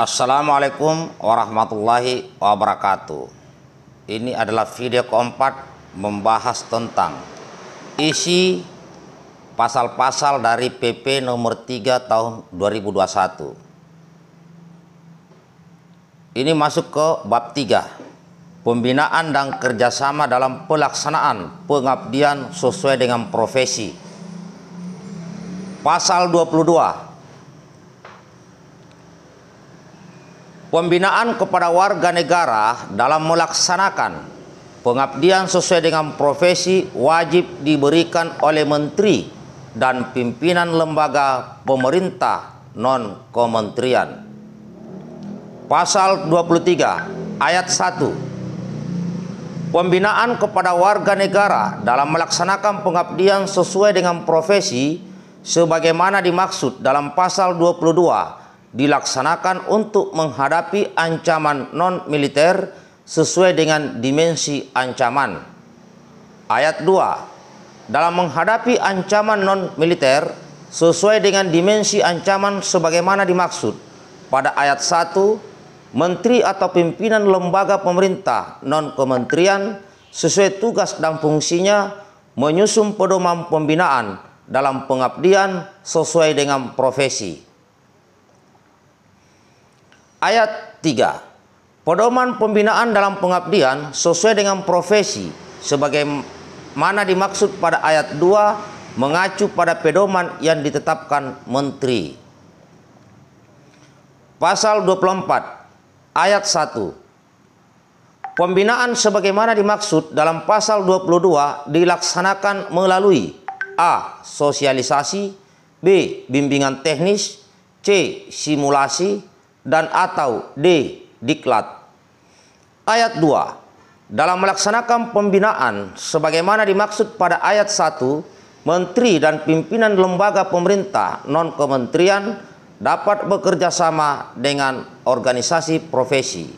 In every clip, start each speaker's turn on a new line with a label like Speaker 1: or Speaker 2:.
Speaker 1: Assalamualaikum warahmatullahi wabarakatuh. Ini adalah video keempat membahas tentang isi pasal-pasal dari PP nomor 3 tahun 2021. Ini masuk ke bab 3. Pembinaan dan kerjasama dalam pelaksanaan pengabdian sesuai dengan profesi. Pasal 22 Pembinaan kepada warga negara dalam melaksanakan pengabdian sesuai dengan profesi wajib diberikan oleh menteri dan pimpinan lembaga pemerintah non-kementerian. Pasal 23 ayat 1 Pembinaan kepada warga negara dalam melaksanakan pengabdian sesuai dengan profesi sebagaimana dimaksud dalam pasal 22 dilaksanakan untuk menghadapi ancaman non-militer sesuai dengan dimensi ancaman. Ayat 2. Dalam menghadapi ancaman non-militer sesuai dengan dimensi ancaman sebagaimana dimaksud pada ayat 1, menteri atau pimpinan lembaga pemerintah non-kementerian sesuai tugas dan fungsinya menyusun pedoman pembinaan dalam pengabdian sesuai dengan profesi. Ayat 3. Pedoman pembinaan dalam pengabdian sesuai dengan profesi sebagaimana dimaksud pada ayat 2 mengacu pada pedoman yang ditetapkan menteri. Pasal 24 ayat 1. Pembinaan sebagaimana dimaksud dalam pasal 22 dilaksanakan melalui A. Sosialisasi B. Bimbingan teknis C. Simulasi dan atau D. Diklat Ayat 2 Dalam melaksanakan pembinaan sebagaimana dimaksud pada ayat 1 Menteri dan pimpinan lembaga pemerintah non-kementerian dapat bekerja sama dengan organisasi profesi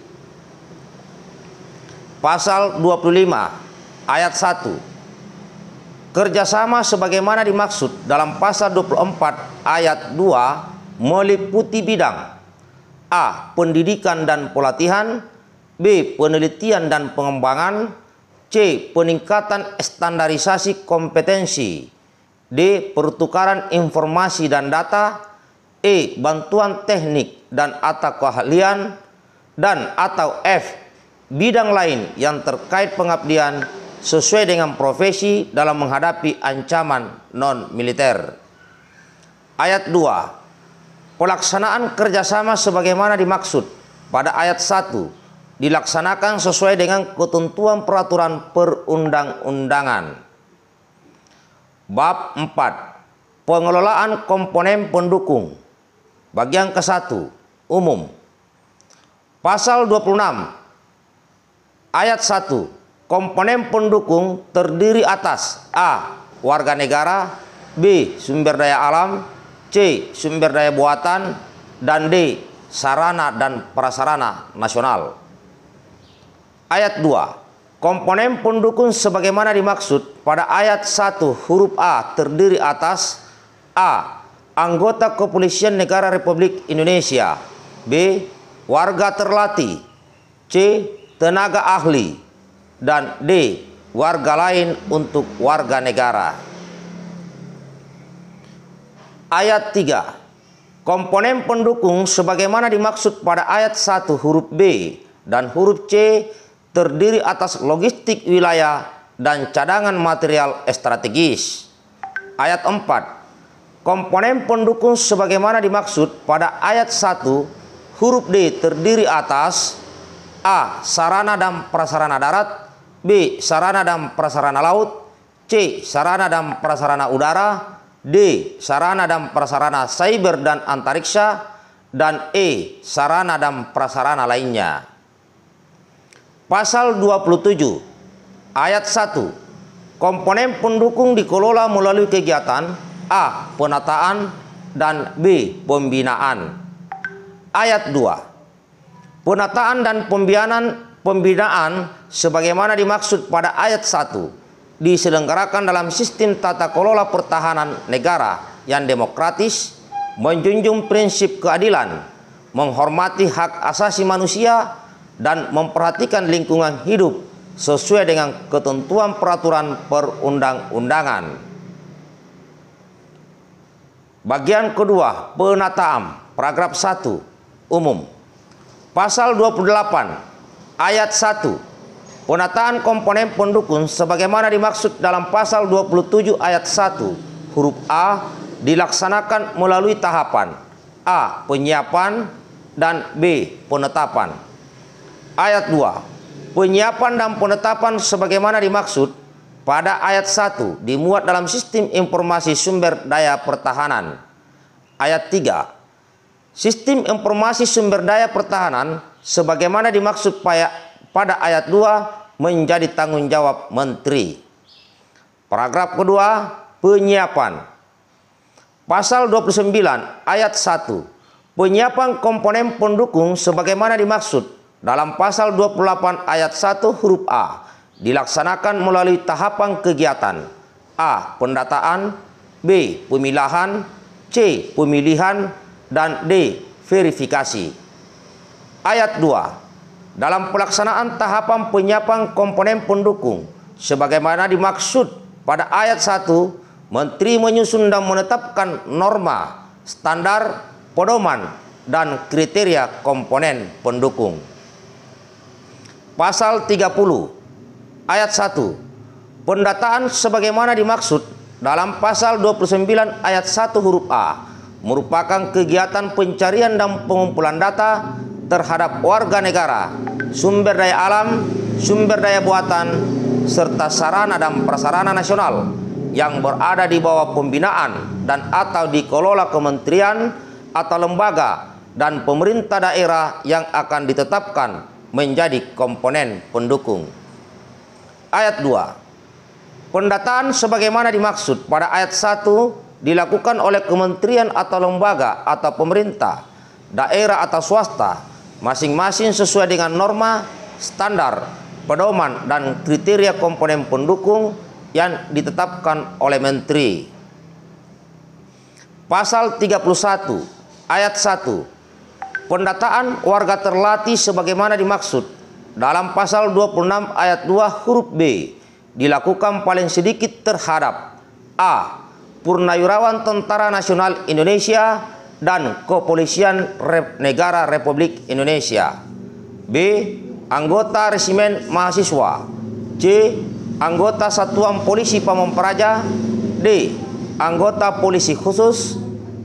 Speaker 1: Pasal 25 ayat 1 Kerjasama sebagaimana dimaksud dalam pasal 24 ayat 2 meliputi bidang A. Pendidikan dan pelatihan B. Penelitian dan pengembangan C. Peningkatan standarisasi kompetensi D. Pertukaran informasi dan data E. Bantuan teknik dan atau keahlian dan atau F. Bidang lain yang terkait pengabdian sesuai dengan profesi dalam menghadapi ancaman non-militer. Ayat 2 pelaksanaan kerjasama sebagaimana dimaksud pada ayat 1 dilaksanakan sesuai dengan ketentuan peraturan perundang-undangan. Bab 4 Pengelolaan komponen pendukung Bagian ke-1 Umum Pasal 26 Ayat 1 Komponen pendukung terdiri atas A. Warga negara B. Sumber daya alam C. Sumber daya buatan dan D. Sarana dan prasarana nasional. Ayat 2. Komponen pendukung sebagaimana dimaksud pada ayat 1 huruf A terdiri atas A. Anggota Kepolisian Negara Republik Indonesia B. Warga terlatih C. Tenaga ahli dan D. Warga lain untuk warga negara ayat 3. Komponen pendukung sebagaimana dimaksud pada ayat 1 huruf B dan huruf C terdiri atas logistik wilayah dan cadangan material strategis. Ayat 4. Komponen pendukung sebagaimana dimaksud pada ayat 1 huruf D terdiri atas A. Sarana dan prasarana darat B. Sarana dan prasarana laut C. Sarana dan prasarana udara D. Sarana dan prasarana cyber dan antariksa dan E. Sarana dan prasarana lainnya. Pasal 27 ayat 1 Komponen pendukung dikelola melalui kegiatan A. Penataan dan B. Pembinaan Ayat 2 Penataan dan pembinaan, pembinaan sebagaimana dimaksud pada ayat 1 diselenggarakan dalam sistem tata kelola pertahanan negara yang demokratis, menjunjung prinsip keadilan, menghormati hak asasi manusia, dan memperhatikan lingkungan hidup sesuai dengan ketentuan peraturan perundang-undangan. Bagian kedua, penataan, paragraf 1, umum. Pasal 28, ayat 1, Penataan komponen pendukung sebagaimana dimaksud dalam pasal 27 ayat 1 huruf A dilaksanakan melalui tahapan A. Penyiapan dan B. Penetapan Ayat 2 Penyiapan dan penetapan sebagaimana dimaksud pada ayat 1 dimuat dalam sistem informasi sumber daya pertahanan Ayat 3 Sistem informasi sumber daya pertahanan sebagaimana dimaksud pada ayat 2 menjadi tanggung jawab menteri. Paragraf kedua, penyiapan. Pasal 29 ayat 1. Penyiapan komponen pendukung sebagaimana dimaksud dalam pasal 28 ayat 1 huruf A dilaksanakan melalui tahapan kegiatan A. Pendataan B. Pemilahan C. Pemilihan dan D. Verifikasi Ayat 2 dalam pelaksanaan tahapan penyiapan komponen pendukung sebagaimana dimaksud pada ayat 1 menteri menyusun dan menetapkan norma standar pedoman dan kriteria komponen pendukung pasal 30 ayat 1 pendataan sebagaimana dimaksud dalam pasal 29 ayat 1 huruf A merupakan kegiatan pencarian dan pengumpulan data terhadap warga negara, sumber daya alam, sumber daya buatan, serta sarana dan prasarana nasional yang berada di bawah pembinaan dan atau dikelola kementerian atau lembaga dan pemerintah daerah yang akan ditetapkan menjadi komponen pendukung. Ayat 2. Pendataan sebagaimana dimaksud pada ayat 1 dilakukan oleh kementerian atau lembaga atau pemerintah, daerah atau swasta masing-masing sesuai dengan norma, standar, pedoman dan kriteria komponen pendukung yang ditetapkan oleh menteri. Pasal 31 ayat 1 Pendataan warga terlatih sebagaimana dimaksud dalam pasal 26 ayat 2 huruf B dilakukan paling sedikit terhadap A. Purnayurawan Tentara Nasional Indonesia dan Kepolisian Rep Negara Republik Indonesia. B. Anggota Resimen Mahasiswa. C. Anggota Satuan Polisi Praja D. Anggota Polisi Khusus.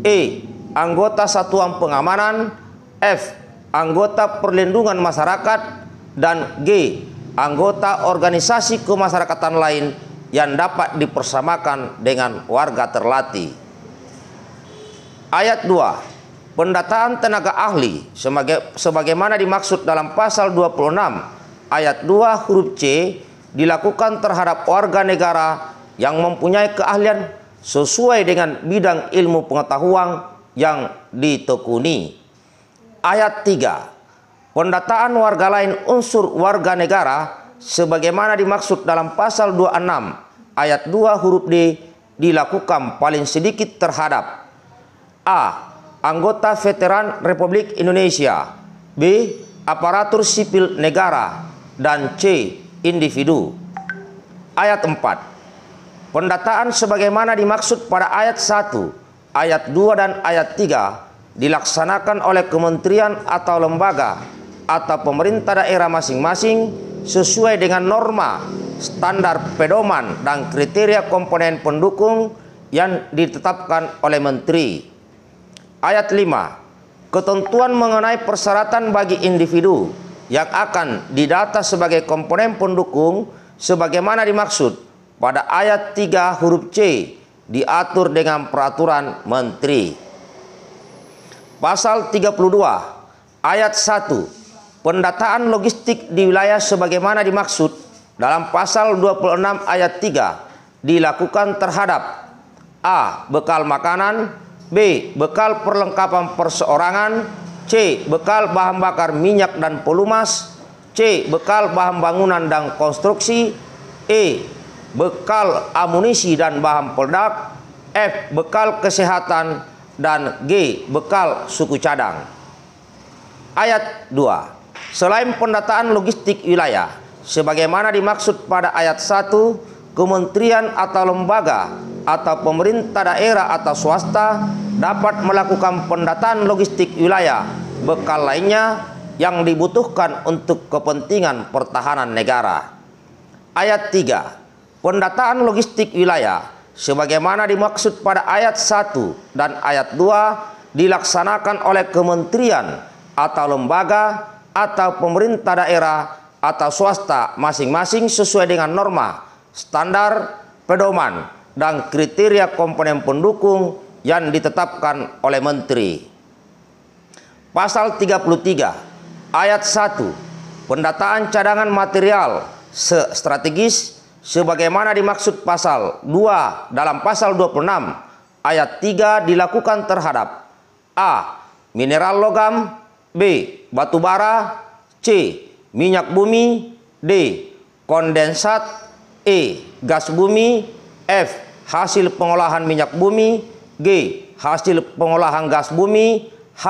Speaker 1: E. Anggota Satuan Pengamanan. F. Anggota Perlindungan Masyarakat dan G. Anggota organisasi kemasyarakatan lain yang dapat dipersamakan dengan warga terlatih. Ayat 2. Pendataan tenaga ahli sebagaimana dimaksud dalam pasal 26 ayat 2 huruf C dilakukan terhadap warga negara yang mempunyai keahlian sesuai dengan bidang ilmu pengetahuan yang ditekuni. Ayat 3. Pendataan warga lain unsur warga negara sebagaimana dimaksud dalam pasal 26 ayat 2 huruf D dilakukan paling sedikit terhadap A. Anggota veteran Republik Indonesia B. Aparatur sipil negara dan C. Individu Ayat 4 Pendataan sebagaimana dimaksud pada ayat 1, ayat 2 dan ayat 3 dilaksanakan oleh kementerian atau lembaga atau pemerintah daerah masing-masing sesuai dengan norma, standar pedoman dan kriteria komponen pendukung yang ditetapkan oleh menteri ayat 5 ketentuan mengenai persyaratan bagi individu yang akan didata sebagai komponen pendukung sebagaimana dimaksud pada ayat 3 huruf C diatur dengan peraturan menteri pasal 32 ayat 1 pendataan logistik di wilayah sebagaimana dimaksud dalam pasal 26 ayat 3 dilakukan terhadap A. bekal makanan B. Bekal perlengkapan perseorangan C. Bekal bahan bakar minyak dan pelumas C. Bekal bahan bangunan dan konstruksi E. Bekal amunisi dan bahan peledak F. Bekal kesehatan dan G. Bekal suku cadang Ayat 2 Selain pendataan logistik wilayah Sebagaimana dimaksud pada ayat 1 Kementerian atau lembaga atau pemerintah daerah atau swasta dapat melakukan pendataan logistik wilayah bekal lainnya yang dibutuhkan untuk kepentingan pertahanan negara. Ayat 3. Pendataan logistik wilayah sebagaimana dimaksud pada ayat 1 dan ayat 2 dilaksanakan oleh kementerian atau lembaga atau pemerintah daerah atau swasta masing-masing sesuai dengan norma, standar, pedoman, dan kriteria komponen pendukung yang ditetapkan oleh menteri. Pasal 33 ayat 1 pendataan cadangan material strategis sebagaimana dimaksud pasal 2 dalam pasal 26 ayat 3 dilakukan terhadap A. mineral logam B. batu bara C. minyak bumi D. kondensat E. gas bumi F hasil pengolahan minyak bumi, G, hasil pengolahan gas bumi, H,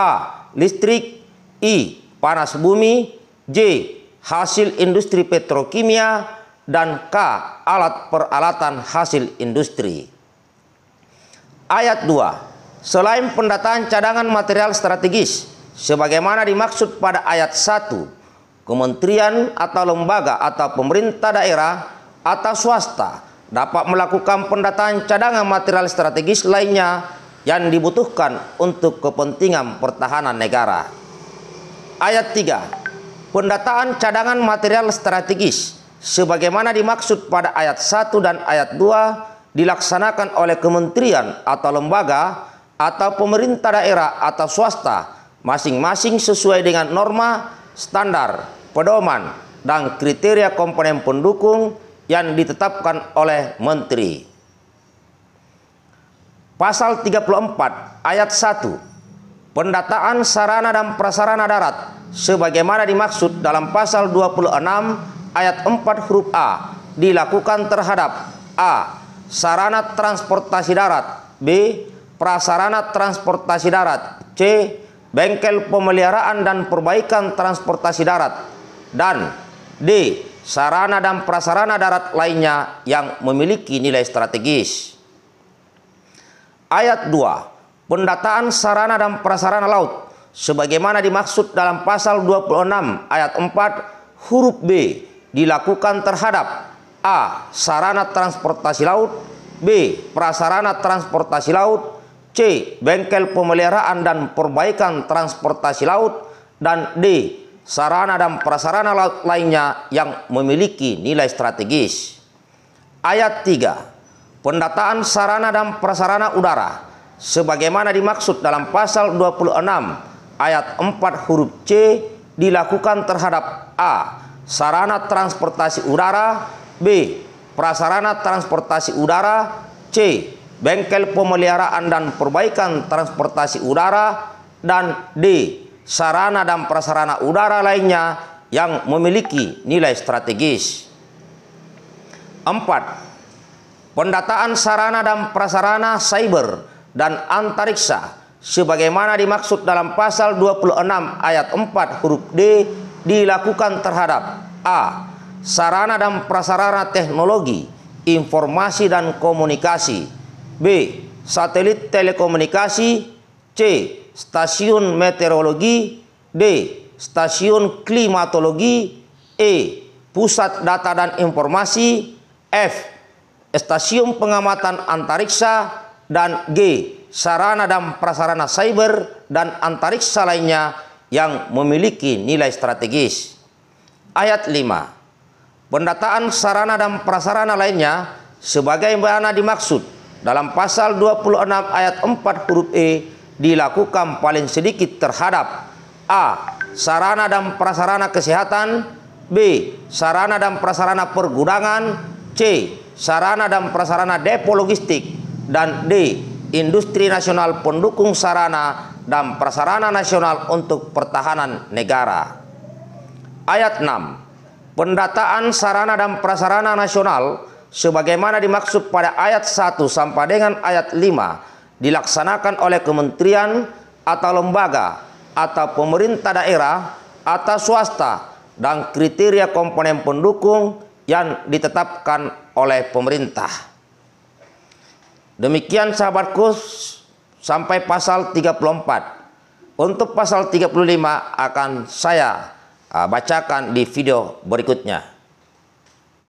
Speaker 1: listrik, I, panas bumi, J, hasil industri petrokimia, dan K, alat peralatan hasil industri. Ayat 2. Selain pendataan cadangan material strategis, sebagaimana dimaksud pada ayat 1, kementerian atau lembaga atau pemerintah daerah atau swasta dapat melakukan pendataan cadangan material strategis lainnya yang dibutuhkan untuk kepentingan pertahanan negara. Ayat 3. Pendataan cadangan material strategis sebagaimana dimaksud pada ayat 1 dan ayat 2 dilaksanakan oleh kementerian atau lembaga atau pemerintah daerah atau swasta masing-masing sesuai dengan norma, standar, pedoman, dan kriteria komponen pendukung yang ditetapkan oleh menteri. Pasal 34 ayat 1 Pendataan sarana dan prasarana darat sebagaimana dimaksud dalam pasal 26 ayat 4 huruf A dilakukan terhadap A. sarana transportasi darat B. prasarana transportasi darat C. bengkel pemeliharaan dan perbaikan transportasi darat dan D sarana dan prasarana darat lainnya yang memiliki nilai strategis. Ayat 2. Pendataan sarana dan prasarana laut sebagaimana dimaksud dalam pasal 26 ayat 4 huruf B dilakukan terhadap A. sarana transportasi laut B. prasarana transportasi laut C. bengkel pemeliharaan dan perbaikan transportasi laut dan D sarana dan prasarana lainnya yang memiliki nilai strategis. Ayat 3. Pendataan sarana dan prasarana udara sebagaimana dimaksud dalam pasal 26 ayat 4 huruf C dilakukan terhadap A. sarana transportasi udara B. prasarana transportasi udara C. bengkel pemeliharaan dan perbaikan transportasi udara dan D sarana dan prasarana udara lainnya yang memiliki nilai strategis. Empat, Pendataan sarana dan prasarana cyber dan antariksa sebagaimana dimaksud dalam pasal 26 ayat 4 huruf D dilakukan terhadap A. Sarana dan prasarana teknologi, informasi dan komunikasi. B. Satelit telekomunikasi, C. Stasiun meteorologi D. Stasiun klimatologi E. Pusat data dan informasi F. Stasiun pengamatan antariksa dan G. Sarana dan prasarana cyber dan antariksa lainnya yang memiliki nilai strategis. Ayat 5. Pendataan sarana dan prasarana lainnya sebagai sebagaimana dimaksud dalam pasal 26 ayat 4 huruf E dilakukan paling sedikit terhadap A. Sarana dan prasarana kesehatan B. Sarana dan prasarana pergudangan C. Sarana dan prasarana depo logistik dan D. Industri nasional pendukung sarana dan prasarana nasional untuk pertahanan negara. Ayat 6. Pendataan sarana dan prasarana nasional sebagaimana dimaksud pada ayat 1 sampai dengan ayat 5 dilaksanakan oleh kementerian atau lembaga atau pemerintah daerah atau swasta dan kriteria komponen pendukung yang ditetapkan oleh pemerintah. Demikian sahabatku sampai pasal 34. Untuk pasal 35 akan saya ah, bacakan di video berikutnya.